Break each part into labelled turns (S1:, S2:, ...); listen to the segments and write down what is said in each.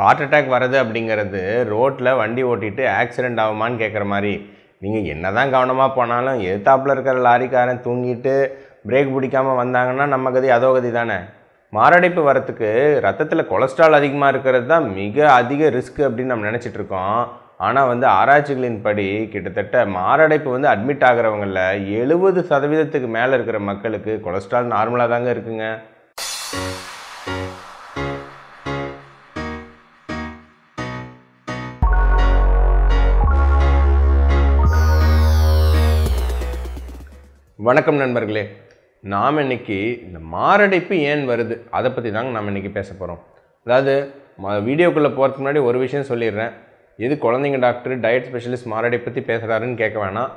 S1: heart attack வர்றது அப்படிங்கிறது ரோட்டில் வண்டி ஓட்டிட்டு ஆக்சிடெண்ட் ஆகுமான்னு கேட்குற மாதிரி நீங்கள் என்ன தான் கவனமாக போனாலும் எதிர்த்தாப்பில் இருக்கிற லாரிக்காரன் தூங்கிட்டு பிரேக் பிடிக்காமல் வந்தாங்கன்னா நம்ம கதி அதோ கதி தானே மாரடைப்பு வரத்துக்கு ரத்தத்தில் கொலஸ்ட்ரால் அதிகமாக இருக்கிறது தான் மிக அதிக ரிஸ்க் அப்படின்னு நம்ம இருக்கோம் ஆனால் வந்து ஆராய்ச்சிகளின் படி கிட்டத்தட்ட மாரடைப்பு வந்து அட்மிட் ஆகிறவங்களில் எழுபது சதவீதத்துக்கு மேலே இருக்கிற மக்களுக்கு கொலஸ்ட்ரால் நார்மலாக தாங்க இருக்குங்க வணக்கம் நண்பர்களே நாம் இன்னைக்கு இந்த மாரடைப்பு ஏன் வருது அதை பற்றி தாங்க நாம் இன்றைக்கி பேச போகிறோம் அதாவது வீடியோக்குள்ளே போகிறதுக்கு முன்னாடி ஒரு விஷயம் சொல்லிடுறேன் எது குழந்தைங்க டாக்டர் டயட் ஸ்பெஷலிஸ்ட் மாரடைப்பு பற்றி பேசுகிறாருன்னு கேட்க வேணாம்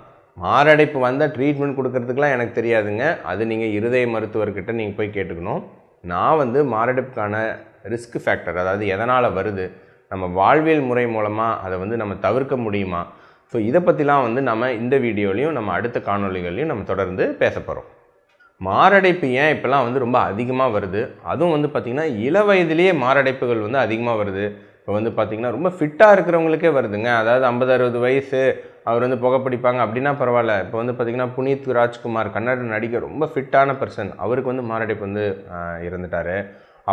S1: மாரடைப்பு வந்தால் ட்ரீட்மெண்ட் கொடுக்கறதுக்குலாம் எனக்கு தெரியாதுங்க அது நீங்கள் இருதய மருத்துவர்கிட்ட நீங்கள் போய் கேட்டுக்கணும் நான் வந்து மாரடைப்புக்கான ரிஸ்க் ஃபேக்டர் அதாவது எதனால் வருது நம்ம வாழ்வியல் முறை மூலமாக அதை வந்து நம்ம தவிர்க்க முடியுமா ஸோ இதை பற்றிலாம் வந்து நம்ம இந்த வீடியோலையும் நம்ம அடுத்த காணொலிகள்லையும் நம்ம தொடர்ந்து பேச போகிறோம் மாரடைப்பு ஏன் இப்போல்லாம் வந்து ரொம்ப அதிகமாக வருது அதுவும் வந்து பார்த்திங்கன்னா இள வயதிலேயே மாரடைப்புகள் வந்து அதிகமாக வருது இப்போ வந்து பார்த்திங்கன்னா ரொம்ப ஃபிட்டாக இருக்கிறவங்களுக்கே வருதுங்க அதாவது ஐம்பது அறுபது வயசு அவர் வந்து புகைப்பிடிப்பாங்க அப்படின்னா பரவாயில்ல இப்போ வந்து பார்த்திங்கன்னா புனீத் ராஜ்குமார் கன்னட நடிகர் ரொம்ப ஃபிட்டான பர்சன் அவருக்கு வந்து மாரடைப்பு வந்து இறந்துட்டார்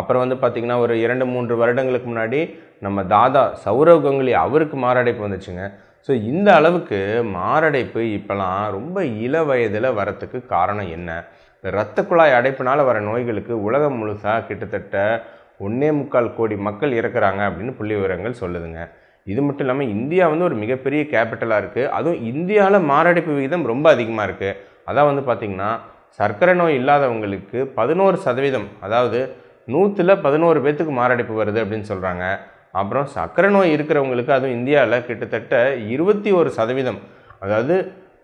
S1: அப்புறம் வந்து பார்த்திங்கன்னா ஒரு இரண்டு மூன்று வருடங்களுக்கு முன்னாடி நம்ம தாதா சௌரவ் கங்குலி அவருக்கு மாரடைப்பு வந்துச்சுங்க ஸோ இந்த அளவுக்கு மாரடைப்பு இப்போலாம் ரொம்ப இள வயதில் வரத்துக்கு காரணம் என்ன இந்த இரத்த குழாய் அடைப்பினால் வர நோய்களுக்கு உலகம் முழுசாக கிட்டத்தட்ட ஒன்றே முக்கால் கோடி மக்கள் இறக்குறாங்க அப்படின்னு புள்ளி விவரங்கள் சொல்லுதுங்க இது மட்டும் இல்லாமல் இந்தியா வந்து ஒரு மிகப்பெரிய கேபிட்டலாக இருக்குது அதுவும் இந்தியாவில் மாரடைப்பு விகிதம் ரொம்ப அதிகமாக இருக்குது அதான் வந்து பார்த்திங்கன்னா சர்க்கரை நோய் இல்லாதவங்களுக்கு பதினோரு சதவீதம் அதாவது நூற்றில் பதினோரு பேர்த்துக்கு மாரடைப்பு வருது அப்படின்னு சொல்கிறாங்க அப்புறம் சர்க்கரை நோய் இருக்கிறவங்களுக்கு அதுவும் இந்தியாவில் கிட்டத்தட்ட இருபத்தி ஒரு சதவீதம் அதாவது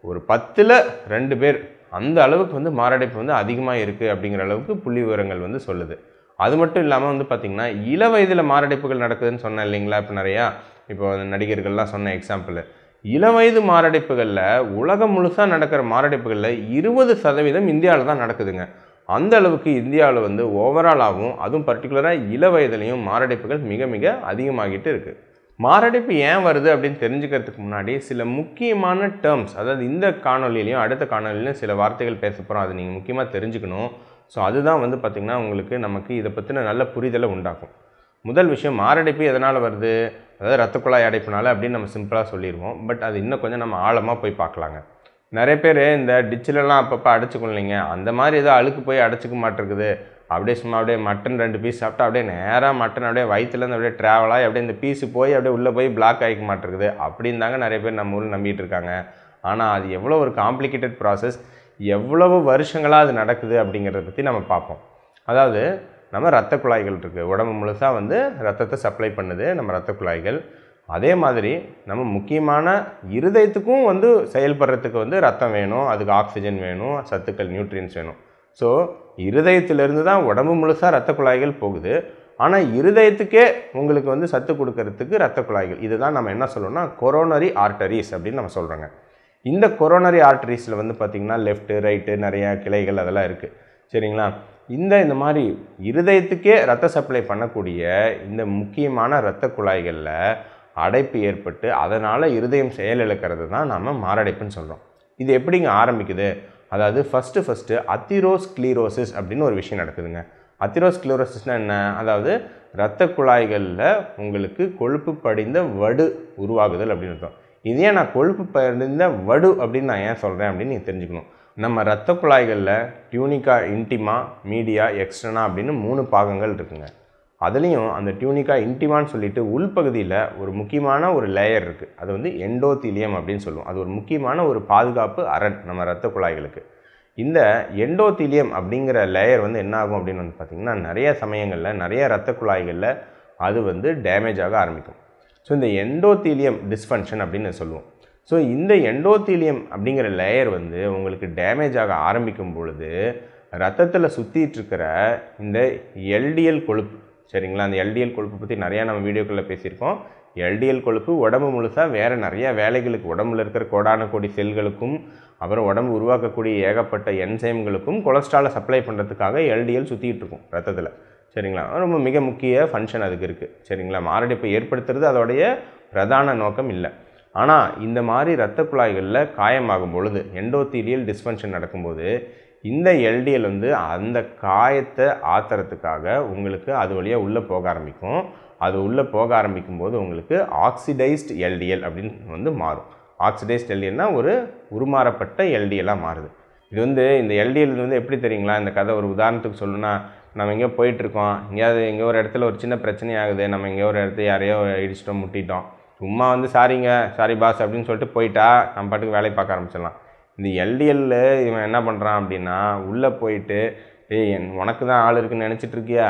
S1: ஒரு பத்தில் ரெண்டு பேர் அந்த அளவுக்கு வந்து மாரடைப்பு வந்து அதிகமாக இருக்குது அப்படிங்கிற அளவுக்கு புள்ளி விவரங்கள் வந்து சொல்லுது அது மட்டும் இல்லாமல் வந்து பார்த்திங்கன்னா இள வயதில் மாரடைப்புகள் நடக்குதுன்னு சொன்னேன் இல்லைங்களா இப்போ நிறையா இப்போ நடிகர்கள்லாம் சொன்ன எக்ஸாம்பிள் இள வயது மாரடைப்புகளில் உலகம் முழுசாக நடக்கிற மாரடைப்புகளில் இருபது சதவீதம் இந்தியாவில் தான் நடக்குதுங்க அந்த அளவுக்கு இந்தியாவில் வந்து ஓவராலாகவும் அதுவும் பர்டிகுலராக இள வயதுலேயும் மாரடைப்புகள் மிக மிக அதிகமாகிட்டு இருக்குது மாரடைப்பு ஏன் வருது அப்படின்னு தெரிஞ்சுக்கிறதுக்கு முன்னாடி சில முக்கியமான டேர்ம்ஸ் அதாவது இந்த காணொலியிலையும் அடுத்த காணொலியிலையும் சில வார்த்தைகள் பேச போகிறோம் நீங்கள் முக்கியமாக தெரிஞ்சுக்கணும் ஸோ அதுதான் வந்து பார்த்திங்கன்னா உங்களுக்கு நமக்கு இதை பற்றின நல்ல புரிதலை உண்டாக்கும் முதல் விஷயம் மாரடைப்பு எதனால் வருது அதாவது ரத்த குழாய் அடைப்புனால அப்படின்னு நம்ம சிம்பிளாக சொல்லிடுவோம் பட் அது இன்னும் கொஞ்சம் நம்ம ஆழமாக போய் பார்க்கலாங்க நிறைய பேர் இந்த டிச்சிலலாம் அப்பப்போ அடைச்சிக்கொள்ளிங்க அந்த மாதிரி ஏதோ அழுக்கு போய் அடைச்சிக்க மாட்டேருக்குது அப்படியே சும்மா அப்படியே மட்டன் ரெண்டு பீஸ் சாப்பிட்டா அப்படியே நேராக மட்டன் அப்படியே வயிற்றுலேருந்து அப்படியே ட்ராவலாக அப்படியே இந்த பீஸு போய் அப்படியே உள்ளே போய் பிளாக் ஆகிக்க மாட்டேருக்குது அப்படின்னு தாங்க நிறைய பேர் நம்ம ஊரில் நம்பிகிட்டு இருக்காங்க ஆனால் அது எவ்வளோ ஒரு காம்ப்ளிகேட்டட் ப்ராசஸ் எவ்வளவு வருஷங்களாக அது நடக்குது அப்படிங்கிறத பற்றி நம்ம பார்ப்போம் அதாவது நம்ம ரத்த குழாய்கள் இருக்குது உடம்பு முழுசாக வந்து ரத்தத்தை சப்ளை பண்ணுது நம்ம ரத்த குழாய்கள் அதே மாதிரி நம்ம முக்கியமான இருதயத்துக்கும் வந்து செயல்படுறதுக்கு வந்து ரத்தம் வேணும் அதுக்கு ஆக்சிஜன் வேணும் சத்துக்கள் நியூட்ரியன்ஸ் வேணும் ஸோ இருதயத்திலிருந்து தான் உடம்பு முழுசாக ரத்த குழாய்கள் போகுது ஆனால் இருதயத்துக்கே உங்களுக்கு வந்து சத்து கொடுக்கறதுக்கு ரத்த குழாய்கள் இதுதான் நம்ம என்ன சொல்லணும்னா கொரோனரி ஆர்டரிஸ் அப்படின்னு நம்ம சொல்கிறோங்க இந்த கொரோனரி ஆர்டரிஸில் வந்து பார்த்திங்கன்னா லெஃப்ட்டு ரைட்டு நிறையா கிளைகள் அதெல்லாம் இருக்குது சரிங்களா இந்த இந்த மாதிரி இருதயத்துக்கே ரத்த சப்ளை பண்ணக்கூடிய இந்த முக்கியமான இரத்த குழாய்களில் அடைப்பு ஏற்பட்டு அதனால் இருதயம் செயல் இழக்கிறது தான் நாம் மாரடைப்புன்னு சொல்கிறோம் இது எப்படிங்க ஆரம்பிக்குது அதாவது ஃபஸ்ட்டு ஃபஸ்ட்டு அத்திரோஸ் கிளீரோசிஸ் அப்படின்னு ஒரு விஷயம் நடக்குதுங்க அத்திரோஸ்க்ளீரோசிஸ்னால் என்ன அதாவது இரத்த குழாய்களில் உங்களுக்கு கொழுப்பு படிந்த வடு உருவாகுதல் அப்படின்னு அர்த்தம் இதே நான் கொழுப்பு படிந்த வடு அப்படின்னு நான் ஏன் சொல்கிறேன் அப்படின்னு நீங்கள் தெரிஞ்சுக்கணும் நம்ம இரத்த குழாய்களில் டியூனிக்கா இன்டிமா மீடியா எக்ஸ்ட்ரனா அப்படின்னு மூணு பாகங்கள் இருக்குங்க அதுலேயும் அந்த டியூனிக்கா இன்டிமான்னு சொல்லிட்டு உள்பகுதியில் ஒரு முக்கியமான ஒரு லேயர் இருக்குது அது வந்து எண்டோத்திலியம் அப்படின்னு சொல்லுவோம் அது ஒரு முக்கியமான ஒரு பாதுகாப்பு அரண் நம்ம ரத்த குழாய்களுக்கு இந்த எண்டோத்திலியம் அப்படிங்கிற லேயர் வந்து என்ன ஆகும் அப்படின்னு வந்து பார்த்திங்கன்னா நிறைய சமயங்களில் நிறைய ரத்த குழாய்களில் அது வந்து டேமேஜ் ஆக ஆரம்பிக்கும் ஸோ இந்த எண்டோத்திலியம் டிஸ்ஃபங்க்ஷன் அப்படின்னு சொல்லுவோம் ஸோ இந்த எண்டோத்திலியம் அப்படிங்கிற லேயர் வந்து உங்களுக்கு டேமேஜ் ஆக ஆரம்பிக்கும் பொழுது ரத்தத்தில் சுற்றிட்டு இருக்கிற இந்த எல்டிஎல் கொழுப்பு சரிங்களா அந்த எல்டிஎல் கொழுப்பு பற்றி நிறையா நம்ம வீடியோக்களில் பேசியிருக்கோம் எல்டிஎல் கொழுப்பு உடம்பு முழுசாக வேறு நிறையா வேலைகளுக்கு உடம்புல இருக்கிற கோடான கோடி செல்களுக்கும் அப்புறம் உடம்பு உருவாக்கக்கூடிய ஏகப்பட்ட என்சைம்களுக்கும் கொலஸ்ட்ராலை சப்ளை பண்ணுறதுக்காக எல்டிஎல் சுற்றிக்கிட்டுருக்கும் ரத்தத்தில் சரிங்களா ரொம்ப மிக முக்கிய ஃபங்க்ஷன் அதுக்கு இருக்குது சரிங்களா மாரடைப்பை ஏற்படுத்துறது அதோடைய பிரதான நோக்கம் இல்லை ஆனால் இந்த மாதிரி இரத்த குழாய்களில் காயமாகும் பொழுது எண்டோத்தீரியல் டிஸ்ஃபங்க்ஷன் நடக்கும்போது இந்த எல்டிஎல் வந்து அந்த காயத்தை ஆத்துறதுக்காக உங்களுக்கு அது வழியாக உள்ளே போக ஆரம்பிக்கும் அது உள்ளே போக ஆரம்பிக்கும் போது உங்களுக்கு ஆக்சிடைஸ்ட் எல்டிஎல் அப்படின்னு வந்து மாறும் ஆக்சிடைஸ்ட் எல்டிஎல்னால் ஒரு உருமாறப்பட்ட எல்டிஎலாக மாறுது இது வந்து இந்த எல்டிஎல் வந்து எப்படி தெரியுங்களா இந்த கதை ஒரு உதாரணத்துக்கு சொல்லணும்னா நம்ம எங்கேயோ போயிட்டுருக்கோம் எங்கேயாவது எங்கேயோ ஒரு இடத்துல ஒரு சின்ன பிரச்சனையாகுது நம்ம எங்கேயோ ஒரு இடத்துல யாரையோ இடிச்சிட்டோம் முட்டிட்டோம் சும்மா வந்து சாரிங்க சாரி பாஸ் அப்படின்னு சொல்லிட்டு போயிட்டா நம்ம பாட்டுக்கு வேலையை பார்க்க ஆரம்பிச்சிடலாம் இந்த எல்டிஎல்ல இவன் என்ன பண்ணுறான் அப்படின்னா உள்ளே போயிட்டு ஏய் என் உனக்கு தான் ஆள் இருக்குன்னு இருக்கியா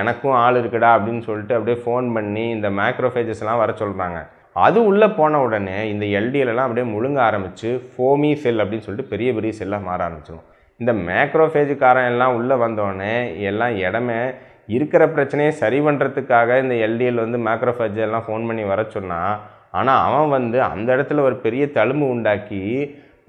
S1: எனக்கும் ஆள் இருக்குடா அப்படின்னு சொல்லிட்டு அப்படியே ஃபோன் பண்ணி இந்த மேக்ரோஃபேஜஸ்லாம் வர சொல்கிறாங்க அது உள்ளே போன உடனே இந்த எல்டிஎல்லாம் அப்படியே முழுங்க ஆரம்பித்து ஃபோமி செல் அப்படின்னு சொல்லிட்டு பெரிய பெரிய செல்லாக மாற ஆரம்பிச்சிடும் இந்த மேக்ரோஃபேஜுக்காரன் எல்லாம் உள்ளே வந்தோடனே எல்லாம் இடமே இருக்கிற பிரச்சனையை சரி பண்ணுறதுக்காக இந்த எல்டிஎல் வந்து மேக்ரோஃபேஜெல்லாம் எல்லாம் ஃபோன் பண்ணி வர சொன்னால் ஆனால் அவன் வந்து அந்த இடத்துல ஒரு பெரிய தழும்பு உண்டாக்கி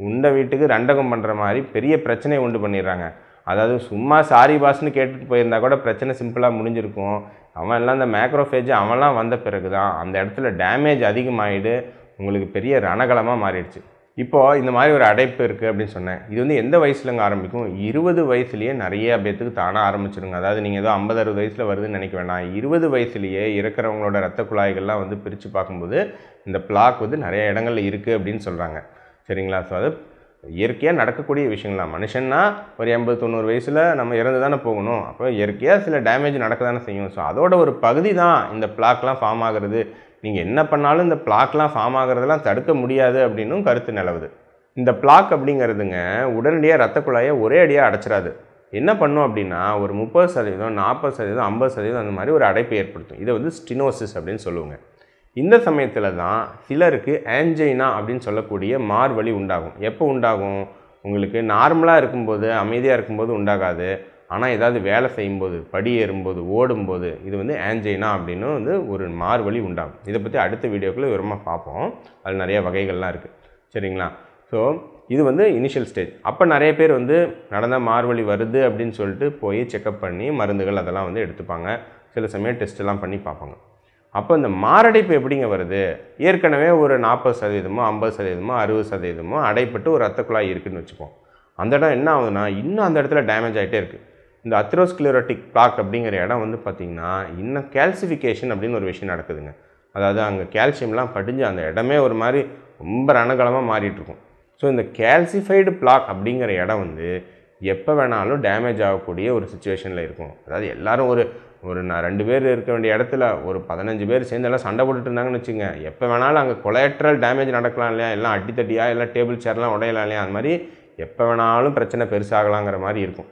S1: உண்ட வீட்டுக்கு ரண்டகம் பண்ணுற மாதிரி பெரிய பிரச்சனையை உண்டு பண்ணிடுறாங்க அதாவது சும்மா சாரி பாஸ்ன்னு கேட்டுட்டு போயிருந்தா கூட பிரச்சனை சிம்பிளாக முடிஞ்சிருக்கும் அவன் எல்லாம் அந்த மேக்ரோஃபேஜ் அவன்லாம் வந்த பிறகு தான் அந்த இடத்துல டேமேஜ் அதிகமாகிடு உங்களுக்கு பெரிய ரணகலமாக மாறிடுச்சு இப்போது இந்த மாதிரி ஒரு அடைப்பு இருக்குது அப்படின்னு சொன்னேன் இது வந்து எந்த வயசுலங்க ஆரம்பிக்கும் இருபது வயசுலேயே நிறைய பேத்துக்கு தானாக ஆரம்பிச்சிருங்க அதாவது நீங்கள் ஏதோ ஐம்பது அறுபது வயசில் வருதுன்னு நினைக்க வேணாம் இருபது வயசுலேயே இருக்கிறவங்களோட ரத்த குழாய்கள்லாம் வந்து பிரித்து பார்க்கும்போது இந்த பிளாக் வந்து நிறைய இடங்களில் இருக்குது அப்படின்னு சொல்கிறாங்க சரிங்களா ஸோ அது இயற்கையாக நடக்கக்கூடிய விஷயங்களா மனுஷன்னா ஒரு எண்பது தொண்ணூறு வயசில் நம்ம இறந்து தானே போகணும் அப்போ இயற்கையாக சில டேமேஜ் நடக்க தானே செய்யும் ஸோ அதோட ஒரு பகுதி தான் இந்த பிளாக்லாம் ஃபார்ம் ஆகிறது நீங்கள் என்ன பண்ணாலும் இந்த பிளாக்லாம் ஃபார்ம் ஆகிறதுலாம் தடுக்க முடியாது அப்படின்னும் கருத்து நிலவுது இந்த பிளாக் அப்படிங்கிறதுங்க உடனடியாக ரத்த குழாயை ஒரே அடியாக அடைச்சிடாது என்ன பண்ணும் அப்படின்னா ஒரு முப்பது சதவீதம் நாற்பது சதவீதம் ஐம்பது சதவீதம் அந்த மாதிரி ஒரு அடைப்பு ஏற்படுத்தும் இதை வந்து ஸ்டினோசிஸ் அப்படின்னு சொல்லுவாங்க இந்த சமயத்தில் தான் சிலருக்கு ஆஞ்சைனா அப்படின்னு சொல்லக்கூடிய மார்வழி உண்டாகும் எப்போ உண்டாகும் உங்களுக்கு நார்மலாக இருக்கும்போது அமைதியாக இருக்கும்போது உண்டாகாது ஆனால் ஏதாவது வேலை செய்யும்போது படி ஏறும்போது ஓடும்போது இது வந்து ஆஞ்சைனா அப்படின்னு வந்து ஒரு மார்வழி உண்டாகும் இதை பற்றி அடுத்த வீடியோக்குள்ளே விரும்ப பார்ப்போம் அதில் நிறைய வகைகள்லாம் இருக்குது சரிங்களா ஸோ இது வந்து இனிஷியல் ஸ்டேஜ் அப்போ நிறைய பேர் வந்து நடந்தால் மார்வழி வருது அப்படின்னு சொல்லிட்டு போய் செக்கப் பண்ணி மருந்துகள் அதெல்லாம் வந்து எடுத்துப்பாங்க சில சமயம் டெஸ்ட்டெல்லாம் பண்ணி பார்ப்பாங்க அப்போ இந்த மாரடைப்பு எப்படிங்க வருது ஏற்கனவே ஒரு நாற்பது சதவீதமோ ஐம்பது சதவீதமோ அறுபது சதவீதமோ அடைப்பட்டு ஒரு ரத்த குழாய் இருக்குதுன்னு வச்சுப்போம் அந்த இடம் என்ன ஆகுதுன்னா இன்னும் அந்த இடத்துல டேமேஜ் ஆகிட்டே இருக்குது இந்த அத்ரோஸ்கிளரோட்டிக் பிளாக் அப்படிங்கிற இடம் வந்து பார்த்திங்கன்னா இன்னும் கேல்சிஃபிகேஷன் அப்படின்னு ஒரு விஷயம் நடக்குதுங்க அதாவது அங்கே கால்சியம்லாம் படிஞ்சு அந்த இடமே ஒரு மாதிரி ரொம்ப ரணகலமாக மாறிட்டுருக்கும் ஸோ இந்த கேல்சிஃபைடு பிளாக் அப்படிங்கிற இடம் வந்து எப்போ வேணாலும் டேமேஜ் ஆகக்கூடிய ஒரு சுச்சுவேஷனில் இருக்கும் அதாவது எல்லோரும் ஒரு ஒரு நான் ரெண்டு பேர் இருக்க வேண்டிய இடத்துல ஒரு பதினஞ்சு பேர் சேர்ந்து எல்லாம் சண்டை போட்டுட்டு இருந்தாங்கன்னு வச்சுங்க எப்போ வேணாலும் அங்கே கொலட்ரல் டேமேஜ் நடக்கலாம் இல்லையா எல்லாம் அடித்தட்டியாக எல்லாம் டேபிள் சேர்லாம் உடையலாம் இல்லையா அந்த மாதிரி எப்போ வேணாலும் பிரச்சனை பெருசாகலாங்கிற மாதிரி இருக்கும்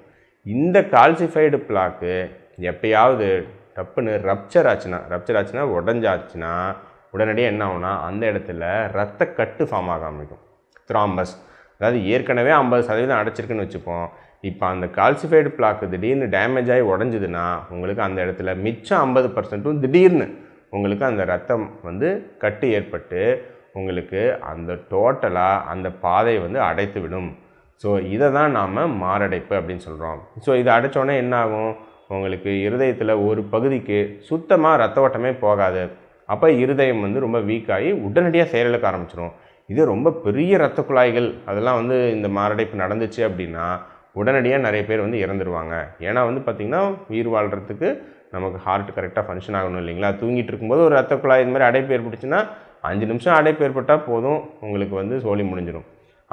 S1: இந்த கால்சிஃபைடு பிளாக்கு எப்பயாவது டப்புன்னு ரப்சர் ஆச்சுன்னா ரப்சர் ஆச்சுன்னா உடஞ்சாச்சுன்னா உடனடியாக என்ன ஆகும்னா அந்த இடத்துல ரத்த கட்டு ஃபார்ம் ஆக ஆரம்பிக்கும் த்ராம்பஸ் அதாவது ஏற்கனவே ஐம்பது சதவீதம் அடைச்சிருக்குன்னு வச்சுப்போம் இப்போ அந்த கால்சிஃபைடு பிளாக்கு திடீர்னு டேமேஜ் ஆகி உடஞ்சிதுன்னா உங்களுக்கு அந்த இடத்துல மிச்சம் ஐம்பது பர்சன்ட்டும் திடீர்னு உங்களுக்கு அந்த ரத்தம் வந்து கட்டு ஏற்பட்டு உங்களுக்கு அந்த டோட்டலாக அந்த பாதை வந்து அடைத்து விடும் ஸோ இதை தான் நாம் மாரடைப்பு அப்படின்னு சொல்கிறோம் ஸோ இதை அடைச்சோடனே என்னாகும் உங்களுக்கு இருதயத்தில் ஒரு பகுதிக்கு சுத்தமாக ரத்த ஓட்டமே போகாது அப்போ இருதயம் வந்து ரொம்ப வீக்காகி உடனடியாக செயலுக்கு ஆரம்பிச்சிடும் இது ரொம்ப பெரிய ரத்த குழாய்கள் அதெல்லாம் வந்து இந்த மாரடைப்பு நடந்துச்சு அப்படின்னா உடனடியாக நிறைய பேர் வந்து இறந்துடுவாங்க ஏன்னா வந்து பார்த்திங்கன்னா உயிர் வாழ்கிறதுக்கு நமக்கு ஹார்ட் கரெக்டாக ஃபங்க்ஷன் ஆகணும் இல்லைங்களா தூங்கிட்டு இருக்கும்போது ஒரு ரத்த குழாய் இது மாதிரி அடைப்பு ஏற்பட்டுச்சுன்னா அஞ்சு நிமிஷம் அடைப்பு ஏற்பட்டால் போதும் உங்களுக்கு வந்து சோழி முடிஞ்சிடும்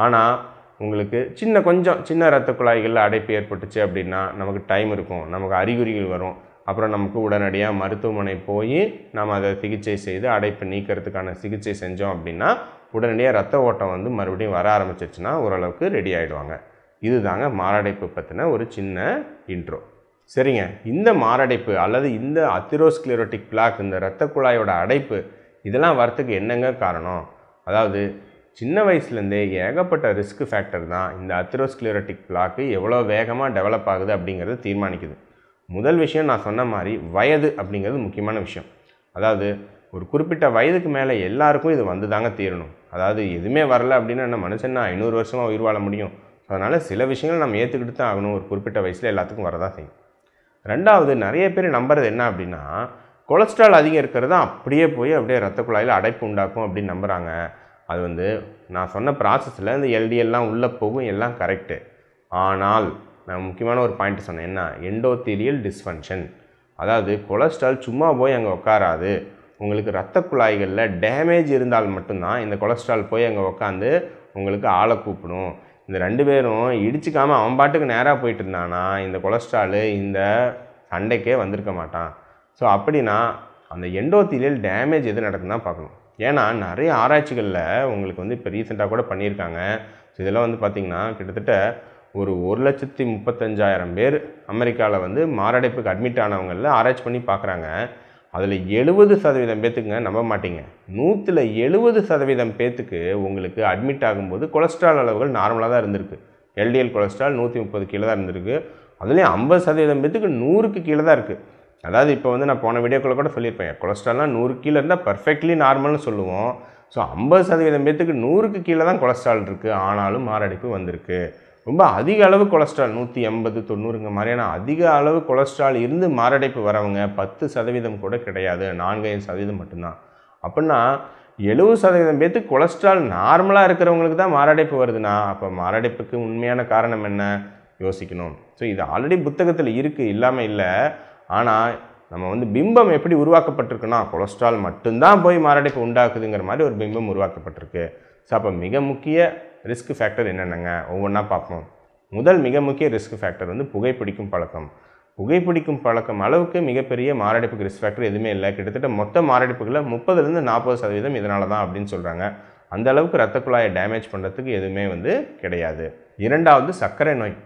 S1: ஆனால் உங்களுக்கு சின்ன கொஞ்சம் சின்ன ரத்த குழாய்களில் அடைப்பு ஏற்பட்டுச்சு அப்படின்னா நமக்கு டைம் இருக்கும் நமக்கு அறிகுறிகள் வரும் அப்புறம் நமக்கு உடனடியாக மருத்துவமனை போய் நம்ம அதை சிகிச்சை செய்து அடைப்பு நீக்கிறதுக்கான சிகிச்சை செஞ்சோம் அப்படின்னா உடனடியாக ரத்த ஓட்டம் வந்து மறுபடியும் வர ஆரம்பிச்சிருச்சுன்னா ஓரளவுக்கு ரெடி ஆகிடுவாங்க இது தாங்க மாரடைப்பு பற்றின ஒரு சின்ன இன்ட்ரோ சரிங்க இந்த மாரடைப்பு அல்லது இந்த அத்திரோஸ்கிளரோட்டிக் பிளாக் இந்த இரத்த குழாயோட அடைப்பு இதெல்லாம் வரத்துக்கு என்னங்க காரணம் அதாவது சின்ன வயசுலேருந்தே ஏகப்பட்ட ரிஸ்க் ஃபேக்டர் தான் இந்த அத்திரோஸ்கிளரோட்டிக் பிளாக்கு எவ்வளோ வேகமாக டெவலப் ஆகுது அப்படிங்கிறது தீர்மானிக்குது முதல் விஷயம் நான் சொன்ன மாதிரி வயது அப்படிங்கிறது முக்கியமான விஷயம் அதாவது ஒரு குறிப்பிட்ட வயதுக்கு மேலே எல்லாருக்கும் இது வந்து தாங்க தீரணும் அதாவது எதுவுமே வரல அப்படின்னா என்ன மனுஷன்னா ஐநூறு வருஷமாக உயிர் வாழ முடியும் அதனால் சில விஷயங்கள் நம்ம ஏற்றுக்கிட்டு தான் ஆகணும் ஒரு குறிப்பிட்ட வயசில் எல்லாத்துக்கும் வரதான் செய்யும் ரெண்டாவது நிறைய பேர் நம்புறது என்ன அப்படின்னா கொலஸ்ட்ரால் அதிகம் இருக்கிறது அப்படியே போய் அப்படியே ரத்த குழாயில் அடைப்பு உண்டாக்கும் அப்படின்னு நம்புகிறாங்க அது வந்து நான் சொன்ன ப்ராசஸில் இந்த எல்டிஎல்லாம் உள்ளே போகும் எல்லாம் கரெக்டு ஆனால் நான் முக்கியமான ஒரு பாயிண்ட் சொன்னேன் என்ன எண்டோத்தீரியல் டிஸ்ஃபங்க்ஷன் அதாவது கொலஸ்ட்ரால் சும்மா போய் அங்கே உட்காராது உங்களுக்கு ரத்த குழாய்களில் டேமேஜ் இருந்தால் மட்டும்தான் இந்த கொலஸ்ட்ரால் போய் அங்கே உட்காந்து உங்களுக்கு ஆளை கூப்பிடும் இந்த ரெண்டு பேரும் இடிச்சிக்காமல் அவன் பாட்டுக்கு நேராக போயிட்டு இருந்தானா இந்த கொலஸ்ட்ராலு இந்த சண்டைக்கே வந்திருக்க மாட்டான் ஸோ அப்படின்னா அந்த எண்டோத்திலியல் டேமேஜ் எது நடக்குதுன்னா பார்க்கணும் ஏன்னா நிறைய ஆராய்ச்சிகளில் உங்களுக்கு வந்து இப்போ ரீசெண்டாக கூட பண்ணியிருக்காங்க ஸோ இதெல்லாம் வந்து பார்த்திங்கன்னா கிட்டத்தட்ட ஒரு ஒரு லட்சத்தி முப்பத்தஞ்சாயிரம் பேர் அமெரிக்காவில் வந்து மாரடைப்புக்கு அட்மிட் ஆனவங்களில் ஆராய்ச்சி பண்ணி பார்க்குறாங்க அதில் எழுபது சதவீதம் பேத்துக்குங்க நம்ப மாட்டீங்க நூற்றில் எழுபது சதவீதம் பேத்துக்கு உங்களுக்கு அட்மிட் ஆகும்போது கொலஸ்ட்ரால் அளவுகள் நார்மலாக தான் இருந்திருக்கு எல்டிஎல் கொலஸ்ட்ரால் நூற்றி முப்பது கீழே தான் இருந்திருக்கு அதுலேயும் ஐம்பது சதவீதம் பேத்துக்கு நூறுக்கு கீழே தான் இருக்குது அதாவது இப்போ வந்து நான் போன வீடியோக்குள்ளே கூட சொல்லியிருப்பேன் கொலஸ்ட்ரால்லாம் நூறு கீழே இருந்தால் பர்ஃபெக்ட்லி நார்மல்னு சொல்லுவோம் ஸோ ஐம்பது சதவீதம் பேத்துக்கு நூறுக்கு கீழே தான் கொலஸ்ட்ரால் இருக்குது ஆனாலும் மாரடைப்பு வந்திருக்கு ரொம்ப அதிக அளவு கொலஸ்ட்ரால் நூற்றி எண்பது தொண்ணூறுங்க மாதிரியான அதிக அளவு கொலஸ்ட்ரால் இருந்து மாரடைப்பு வரவங்க பத்து சதவீதம் கூட கிடையாது நான்கைந்து சதவீதம் மட்டும்தான் அப்படின்னா எழுபது சதவீதம் பேர்த்து கொலஸ்ட்ரால் நார்மலாக இருக்கிறவங்களுக்கு தான் மாரடைப்பு வருதுண்ணா அப்போ மாரடைப்புக்கு உண்மையான காரணம் என்ன யோசிக்கணும் ஸோ இது ஆல்ரெடி புத்தகத்தில் இருக்குது இல்லாமல் இல்லை ஆனால் நம்ம வந்து பிம்பம் எப்படி உருவாக்கப்பட்டிருக்குன்னா கொலஸ்ட்ரால் மட்டும்தான் போய் மாரடைப்பு உண்டாக்குதுங்கிற மாதிரி ஒரு பிம்பம் உருவாக்கப்பட்டிருக்கு ஸோ அப்போ மிக முக்கிய ரிஸ்க் ஃபேக்டர் என்னென்னங்க ஒவ்வொன்றா பார்ப்போம் முதல் மிக முக்கிய ரிஸ்க் ஃபேக்டர் வந்து புகைப்பிடிக்கும் பழக்கம் புகைப்பிடிக்கும் பழக்கம் அளவுக்கு மிகப்பெரிய மாரடைப்புக்கு ரிஸ்க் ஃபேக்டர் எதுவுமே இல்லை கிட்டத்தட்ட மொத்த மாரடைப்புகளை முப்பதுலேருந்து நாற்பது சதவீதம் இதனால தான் அப்படின்னு சொல்கிறாங்க அந்த அளவுக்கு ரத்த குழாயை டேமேஜ் பண்ணுறதுக்கு எதுவுமே வந்து கிடையாது இரண்டாவது சர்க்கரை நோய்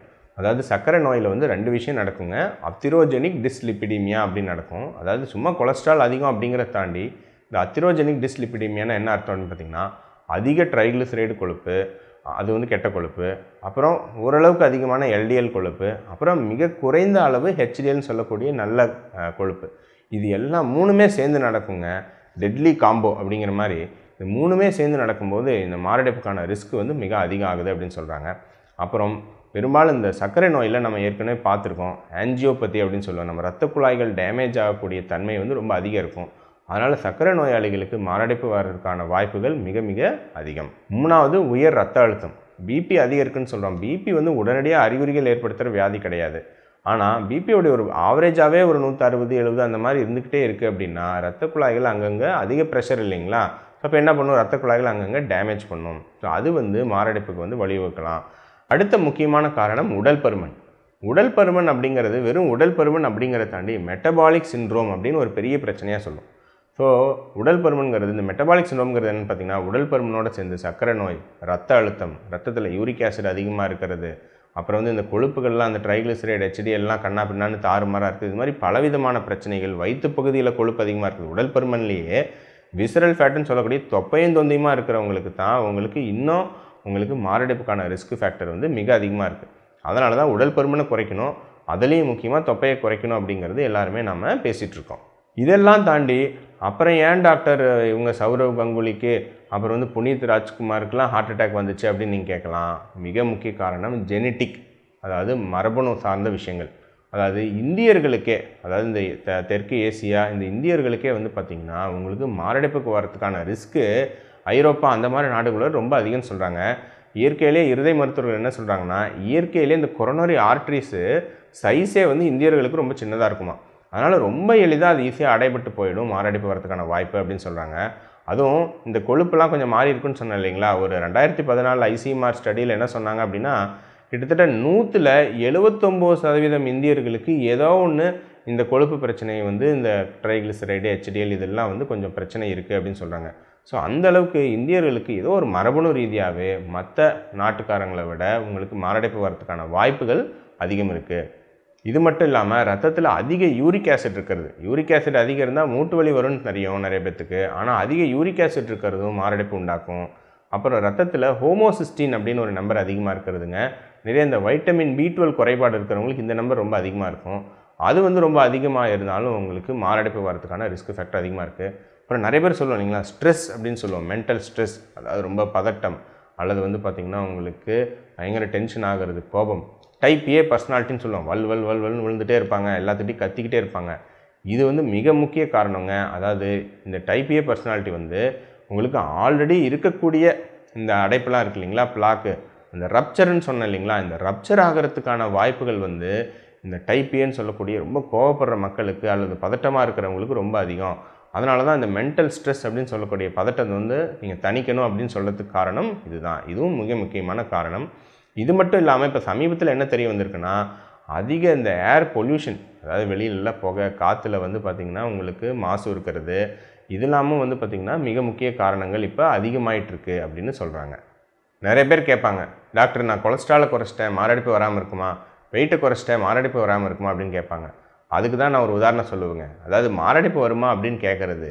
S1: அதாவது சர்க்கரை நோயில் வந்து ரெண்டு விஷயம் நடக்குங்க அத்திரோஜெனிக் டிஸ்லிபிடிமியா அப்படின்னு நடக்கும் அதாவது சும்மா கொலஸ்ட்ரால் அதிகம் அப்படிங்கிறத தாண்டி இந்த அத்திரோஜெனிக் டிஸ்லிபிடிமியானா என்ன அர்த்தம்னு பார்த்திங்கன்னா அதிக ட்ரைக்ளிசரைடு கொழுப்பு அது வந்து கெட்ட கொழுப்பு அப்புறம் ஓரளவுக்கு அதிகமான எல்டிஎல் கொழுப்பு அப்புறம் மிக குறைந்த அளவு ஹெச்டிஎல்னு சொல்லக்கூடிய நல்ல கொழுப்பு இது எல்லாம் மூணுமே சேர்ந்து நடக்குங்க டெட்லி காம்போ அப்படிங்கிற மாதிரி இந்த மூணுமே சேர்ந்து நடக்கும்போது இந்த மாரடைப்புக்கான ரிஸ்க் வந்து மிக அதிகம் ஆகுது அப்படின்னு சொல்கிறாங்க அப்புறம் பெரும்பாலும் இந்த சர்க்கரை நோயில் நம்ம ஏற்கனவே பார்த்துருக்கோம் ஆன்ஜியோபதி அப்படின்னு சொல்லுவோம் நம்ம ரத்த குழாய்கள் டேமேஜ் ஆகக்கூடிய தன்மை வந்து ரொம்ப அதிகம் இருக்கும் அதனால் சர்க்கரை நோயாளிகளுக்கு மாரடைப்பு வர்றதுக்கான வாய்ப்புகள் மிக மிக அதிகம் மூணாவது உயர் ரத்த அழுத்தம் பிபி அதிகம் இருக்குதுன்னு சொல்கிறோம் பிபி வந்து உடனடியாக அறிகுறிகள் ஏற்படுத்துகிற வியாதி கிடையாது ஆனால் பிபியோடைய ஒரு ஆவரேஜாகவே ஒரு நூற்றறுபது எழுபது அந்த மாதிரி இருந்துக்கிட்டே இருக்குது அப்படின்னா ரத்த குழாய்கள் அங்கங்கே அதிக ப்ரெஷர் இல்லைங்களா அப்போ என்ன பண்ணும் ரத்த குழாய்கள் அங்கங்கே டேமேஜ் பண்ணும் ஸோ அது வந்து மாரடைப்புக்கு வந்து வழிவகுக்கலாம் அடுத்த முக்கியமான காரணம் உடல் பருமன் உடல் பருமன் அப்படிங்கிறது வெறும் உடல் பருமன் அப்படிங்கிறத தாண்டி மெட்டபாலிக் சின்ரோம் அப்படின்னு ஒரு பெரிய பிரச்சனையாக சொல்லும் ஸோ உடல் பருமனுங்கிறது இந்த மெட்டபாலிக் சிண்டோம்ங்கிறது என்னென்னு பார்த்தீங்கன்னா உடல் பருமனோட சேர்ந்து சர்க்கரை நோய் ரத்த அழுத்தம் ரத்தத்தில் யூரிக் ஆசிட் அதிகமாக இருக்கிறது அப்புறம் வந்து இந்த கொழுப்புகள்லாம் அந்த ட்ரைகிளிசரைடு ஹெச்டி எல்லாம் கண்ணா பின்னான்னு தாறுமாறாக இருக்குது இது மாதிரி பலவிதமான பிரச்சனைகள் வயிற்று பகுதியில் கொழுப்பு அதிகமாக இருக்குது உடல் பருமன்லேயே விசரல் ஃபேட்டுன்னு சொல்லக்கூடிய தொப்பையும் தொந்தையுமா இருக்கிறவங்களுக்கு தான் உங்களுக்கு இன்னும் உங்களுக்கு மாரடைப்புக்கான ரிஸ்க் ஃபேக்டர் வந்து மிக அதிகமாக இருக்குது அதனால தான் உடல் பருமனை குறைக்கணும் அதுலேயும் முக்கியமாக தொப்பையை குறைக்கணும் அப்படிங்கிறது எல்லாருமே நம்ம பேசிகிட்ருக்கோம் இதெல்லாம் தாண்டி அப்புறம் ஏன் டாக்டர் இவங்க சௌரவ் கங்குலிக்கு அப்புறம் வந்து புனீத் ராஜ்குமாருக்கெலாம் ஹார்ட் அட்டாக் வந்துச்சு அப்படின்னு நீங்கள் கேட்கலாம் மிக முக்கிய காரணம் ஜெனட்டிக் அதாவது மரபணு சார்ந்த விஷயங்கள் அதாவது இந்தியர்களுக்கே அதாவது இந்த தெற்கு ஏசியா இந்த இந்தியர்களுக்கே வந்து பார்த்திங்கன்னா உங்களுக்கு மாரடைப்புக்கு வரத்துக்கான ரிஸ்க்கு ஐரோப்பா அந்த மாதிரி நாடுகளில் ரொம்ப அதிகம்னு சொல்கிறாங்க இயற்கையிலே இருதய மருத்துவர்கள் என்ன சொல்கிறாங்கன்னா இயற்கையிலே இந்த கொரோனரி ஆர்ட்ரிஸு சைஸே வந்து இந்தியர்களுக்கு ரொம்ப சின்னதாக இருக்குமா அதனால் ரொம்ப எளிதாக அது ஈஸியாக அடைபட்டு போயிடும் மாரடைப்பு வரதுக்கான வாய்ப்பு அப்படின்னு சொல்கிறாங்க அதுவும் இந்த கொழுப்புலாம் கொஞ்சம் மாறி இருக்குன்னு சொன்னேன் இல்லைங்களா ஒரு ரெண்டாயிரத்தி பதினாலு ஐசிஎம்ஆர் ஸ்டடியில் என்ன சொன்னாங்க அப்படின்னா கிட்டத்தட்ட நூற்றில் எழுபத்தொம்போது சதவீதம் இந்தியர்களுக்கு ஏதோ ஒன்று இந்த கொழுப்பு பிரச்சனை வந்து இந்த ட்ரைகிளிசரைடு ஹெச்டிஎல் இதெல்லாம் வந்து கொஞ்சம் பிரச்சனை இருக்குது அப்படின்னு சொல்கிறாங்க ஸோ அந்தளவுக்கு இந்தியர்களுக்கு ஏதோ ஒரு மரபணு ரீதியாகவே மற்ற நாட்டுக்காரங்களை விட உங்களுக்கு மாரடைப்பு வரத்துக்கான வாய்ப்புகள் அதிகம் இருக்குது இது மட்டும் இல்லாமல் ரத்தத்தில் அதிக யூரிக் ஆசிட் இருக்கிறது யூரிக் ஆசிட் அதிகம் இருந்தால் மூட்டு வலி வரும்னு தெரியும் நிறைய பேத்துக்கு ஆனால் அதிக யூரிக் ஆசிட் இருக்கிறதும் மாரடைப்பு உண்டாக்கும் அப்புறம் ரத்தத்தில் ஹோமோசிஸ்டின் அப்படின்னு ஒரு நம்பர் அதிகமாக இருக்கிறதுங்க நிறைய இந்த வைட்டமின் பி டுவெல் குறைபாடு இருக்கிறவங்களுக்கு இந்த நம்பர் ரொம்ப அதிகமாக இருக்கும் அது வந்து ரொம்ப அதிகமாக இருந்தாலும் உங்களுக்கு மாரடைப்பு வரதுக்கான ரிஸ்க் ஃபேக்டர் அதிகமாக இருக்குது அப்புறம் நிறைய பேர் சொல்லுவோம் இல்லைங்களா ஸ்ட்ரெஸ் அப்படின்னு சொல்லுவோம் மென்டல் ஸ்ட்ரெஸ் அதாவது ரொம்ப பதட்டம் அல்லது வந்து பார்த்திங்கன்னா உங்களுக்கு பயங்கர டென்ஷன் ஆகிறது கோபம் டைப் ஏ பர்சனாலிட்டின்னு சொல்லுவோம் வல் வல் வல் வல்னு விழுந்துகிட்டே இருப்பாங்க எல்லாத்தையும் கத்திக்கிட்டே இருப்பாங்க இது வந்து மிக முக்கிய காரணங்க அதாவது இந்த டைப் ஏ பர்சனாலிட்டி வந்து உங்களுக்கு ஆல்ரெடி இருக்கக்கூடிய இந்த அடைப்பெல்லாம் இருக்கு இல்லைங்களா பிளாக்கு இந்த ரப்சர்ன்னு சொன்னேன் இல்லைங்களா இந்த ரப்சர் ஆகிறதுக்கான வாய்ப்புகள் வந்து இந்த டைப் ஏன்னு சொல்லக்கூடிய ரொம்ப கோவப்படுற மக்களுக்கு அல்லது பதட்டமாக இருக்கிறவங்களுக்கு ரொம்ப அதிகம் அதனால தான் இந்த மென்டல் ஸ்ட்ரெஸ் அப்படின்னு சொல்லக்கூடிய பதட்டத்தை வந்து நீங்கள் தணிக்கணும் அப்படின்னு சொல்கிறதுக்கு காரணம் இதுதான் இதுவும் மிக முக்கியமான காரணம் இது மட்டும் இல்லாமல் இப்போ சமீபத்தில் என்ன தெரிய வந்திருக்குன்னா அதிக இந்த ஏர் பொல்யூஷன் அதாவது வெளியில புகை காற்றுல வந்து பார்த்திங்கன்னா உங்களுக்கு மாசு இருக்கிறது இது இல்லாமல் வந்து பார்த்திங்கன்னா மிக முக்கிய காரணங்கள் இப்போ அதிகமாயிட்டிருக்கு அப்படின்னு சொல்கிறாங்க நிறைய பேர் கேட்பாங்க டாக்டர் நான் கொலஸ்ட்ராலை குறைச்சிட்டேன் மாரடைப்பு வராமல் இருக்குமா வெயிட்டை குறைச்சிட்டேன் மாரடைப்பு வராமல் இருக்குமா அப்படின்னு கேட்பாங்க அதுக்கு தான் நான் ஒரு உதாரணம் சொல்லுவேங்க அதாவது மாரடைப்பு வருமா அப்படின்னு கேட்குறது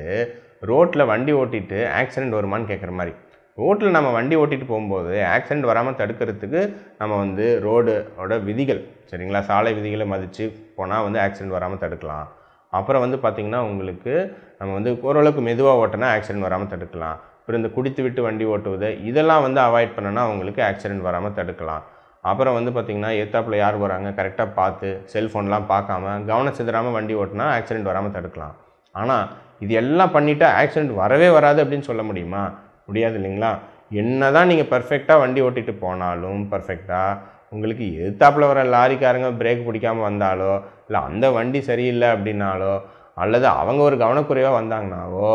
S1: ரோட்டில் வண்டி ஓட்டிட்டு ஆக்சிடெண்ட் வருமானு கேட்குற மாதிரி ரோட்டில் நம்ம வண்டி ஓட்டிகிட்டு போகும்போது ஆக்சிடெண்ட் வராமல் தடுக்கிறதுக்கு நம்ம வந்து ரோடோட விதிகள் சரிங்களா சாலை விதிகளை மதித்து போனால் வந்து ஆக்சிடெண்ட் வராமல் தடுக்கலாம் அப்புறம் வந்து பார்த்திங்கன்னா உங்களுக்கு நம்ம வந்து ஓரளவுக்கு மெதுவாக ஓட்டினா ஆக்சிடெண்ட் வராமல் தடுக்கலாம் அப்புறம் இந்த குடித்து விட்டு வண்டி ஓட்டுவது இதெல்லாம் வந்து அவாய்ட் பண்ணனா அவங்களுக்கு ஆக்சிடெண்ட் வராமல் தடுக்கலாம் அப்புறம் வந்து பார்த்திங்கன்னா எத்தாப்பில் யார் வராங்க கரெக்டாக பார்த்து செல்ஃபோன்லாம் பார்க்காம கவனம் சிதறாமல் வண்டி ஓட்டினா ஆக்சிடெண்ட் வராமல் தடுக்கலாம் ஆனால் இது எல்லாம் பண்ணிவிட்டால் ஆக்சிடெண்ட் வரவே வராது அப்படின்னு சொல்ல முடியுமா முடியாது இல்லைங்களா என்ன தான் நீங்கள் பர்ஃபெக்டாக வண்டி ஓட்டிகிட்டு போனாலும் பர்ஃபெக்டாக உங்களுக்கு எதிர்த்தாப்பில் வர லாரிக்காரங்க பிரேக் பிடிக்காமல் வந்தாலோ இல்லை அந்த வண்டி சரியில்லை அப்படின்னாலோ அல்லது அவங்க ஒரு கவனக்குறைவாக வந்தாங்கனாவோ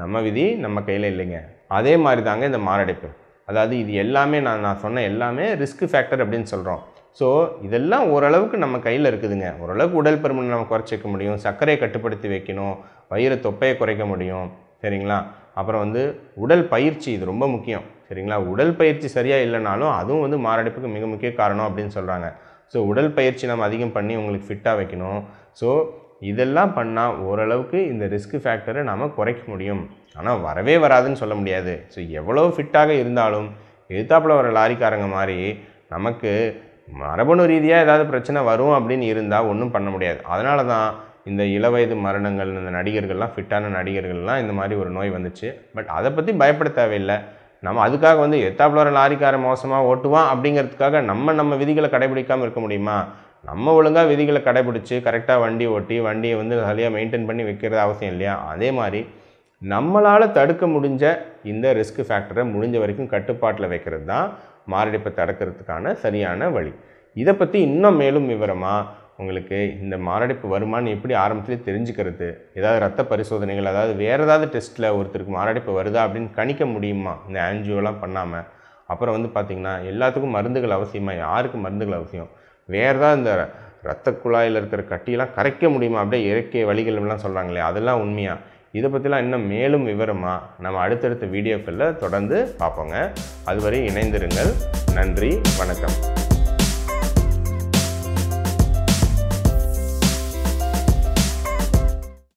S1: நம்ம விதி நம்ம கையில் இல்லைங்க அதே மாதிரி தாங்க இந்த மாரடைப்பு அதாவது இது எல்லாமே நான் நான் சொன்ன எல்லாமே ரிஸ்க் ஃபேக்டர் அப்படின்னு சொல்கிறோம் ஸோ இதெல்லாம் ஓரளவுக்கு நம்ம கையில் இருக்குதுங்க ஓரளவுக்கு உடல் பெருமனை நம்ம குறைச்சிக்க முடியும் சர்க்கரையை கட்டுப்படுத்தி வைக்கணும் வயிறு தொப்பையை குறைக்க முடியும் சரிங்களா அப்புறம் வந்து உடல் பயிற்சி இது ரொம்ப முக்கியம் சரிங்களா உடல் பயிற்சி சரியாக இல்லைனாலும் அதுவும் வந்து மாரடைப்புக்கு மிக முக்கிய காரணம் அப்படின்னு சொல்கிறாங்க ஸோ உடல் பயிற்சி நம்ம அதிகம் பண்ணி உங்களுக்கு ஃபிட்டாக வைக்கணும் ஸோ இதெல்லாம் பண்ணால் ஓரளவுக்கு இந்த ரிஸ்க் ஃபேக்டரை நம்ம குறைக்க முடியும் ஆனால் வரவே வராதுன்னு சொல்ல முடியாது ஸோ எவ்வளோ ஃபிட்டாக இருந்தாலும் எழுத்தாப்பில் வர லாரிக்காரங்க மாதிரி நமக்கு மரபணு ரீதியாக ஏதாவது பிரச்சனை வரும் அப்படின்னு இருந்தால் ஒன்றும் பண்ண முடியாது அதனால தான் இந்த இளவயது மரணங்கள் இந்த நடிகர்கள்லாம் ஃபிட்டான நடிகர்கள்லாம் இந்த மாதிரி ஒரு நோய் வந்துச்சு பட் அதை பற்றி பயப்பட தேவையில்லை நம்ம அதுக்காக வந்து எத்தாப்புல லாரிக்கார மோசமாக ஓட்டுவான் அப்படிங்கிறதுக்காக நம்ம நம்ம விதிகளை கடைபிடிக்காமல் இருக்க முடியுமா நம்ம ஒழுங்காக விதிகளை கடைபிடிச்சி கரெக்டாக வண்டி ஓட்டி வண்டியை வந்து சரியாக மெயின்டைன் பண்ணி வைக்கிறது அவசியம் இல்லையா அதே மாதிரி நம்மளால் தடுக்க முடிஞ்ச இந்த ரிஸ்க் ஃபேக்டரை முடிஞ்ச வரைக்கும் கட்டுப்பாட்டில் வைக்கிறது தான் மாரடைப்பை தடுக்கிறதுக்கான சரியான வழி இதை பற்றி இன்னும் மேலும் விவரமாக உங்களுக்கு இந்த மாரடைப்பு வருமானு எப்படி ஆரம்பத்திலே தெரிஞ்சுக்கிறது ஏதாவது ரத்த பரிசோதனைகள் அதாவது வேறு ஏதாவது டெஸ்ட்டில் ஒருத்தருக்கு மாரடைப்பு வருதா அப்படின்னு கணிக்க முடியுமா இந்த ஆன்ஜியோலாம் பண்ணாமல் அப்புறம் வந்து பார்த்திங்கன்னா எல்லாத்துக்கும் மருந்துகள் அவசியமாக யாருக்கு மருந்துகள் அவசியம் வேறு ஏதாவது இந்த ரத்த குழாயில் இருக்கிற கட்டியெல்லாம் கரைக்க முடியுமா அப்படியே இயற்கை வழிகள்லாம் சொல்கிறாங்களே அதெல்லாம் உண்மையாக இதை பற்றிலாம் இன்னும் மேலும் விவரமாக நம்ம அடுத்தடுத்த வீடியோக்களில் தொடர்ந்து பார்ப்போங்க அதுவரை இணைந்திருங்கள் நன்றி வணக்கம்